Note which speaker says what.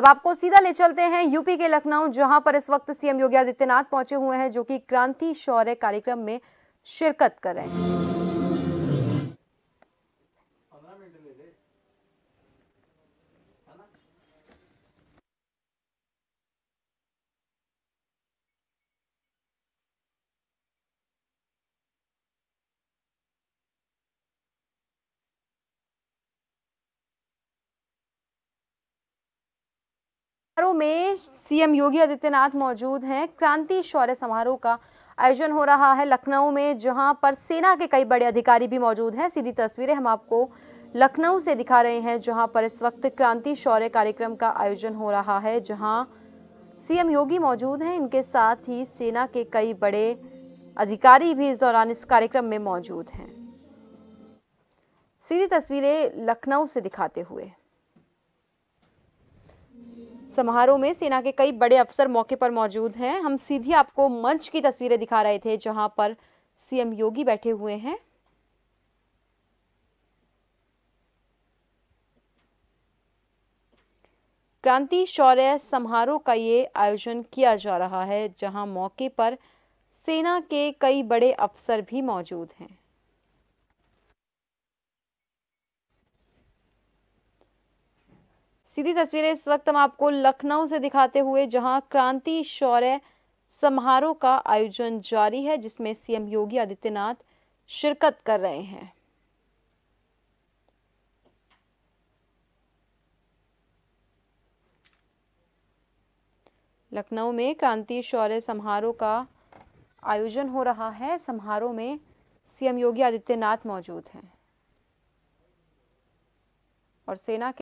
Speaker 1: अब आपको सीधा ले चलते हैं यूपी के लखनऊ जहां पर इस वक्त सीएम योगी आदित्यनाथ पहुंचे हुए हैं जो कि क्रांति शौर्य कार्यक्रम में शिरकत कर रहे हैं समारोह में सीएम योगी आदित्यनाथ मौजूद हैं क्रांति शौर्य समारोह का आयोजन हो रहा है लखनऊ में जहां पर सेना के कई बड़े अधिकारी भी मौजूद हैं सीधी तस्वीरें हम आपको लखनऊ से दिखा रहे हैं जहां पर इस वक्त क्रांति शौर्य कार्यक्रम का आयोजन हो रहा है जहां सीएम योगी मौजूद हैं इनके साथ ही सेना के कई बड़े अधिकारी भी इस दौरान इस कार्यक्रम में मौजूद हैं सीधी तस्वीरें लखनऊ से दिखाते हुए समारोह में सेना के कई बड़े अफसर मौके पर मौजूद हैं हम सीधे आपको मंच की तस्वीरें दिखा रहे थे जहां पर सीएम योगी बैठे हुए हैं क्रांति शौर्य समारोह का ये आयोजन किया जा रहा है जहां मौके पर सेना के कई बड़े अफसर भी मौजूद हैं सीधी तस्वीरें इस वक्त हम आपको लखनऊ से दिखाते हुए जहां क्रांति शौर्य समारोह का आयोजन जारी है जिसमें सीएम योगी आदित्यनाथ शिरकत कर रहे हैं लखनऊ में क्रांति शौर्य समारोह का आयोजन हो रहा है समारोह में सीएम योगी आदित्यनाथ मौजूद हैं और सेना के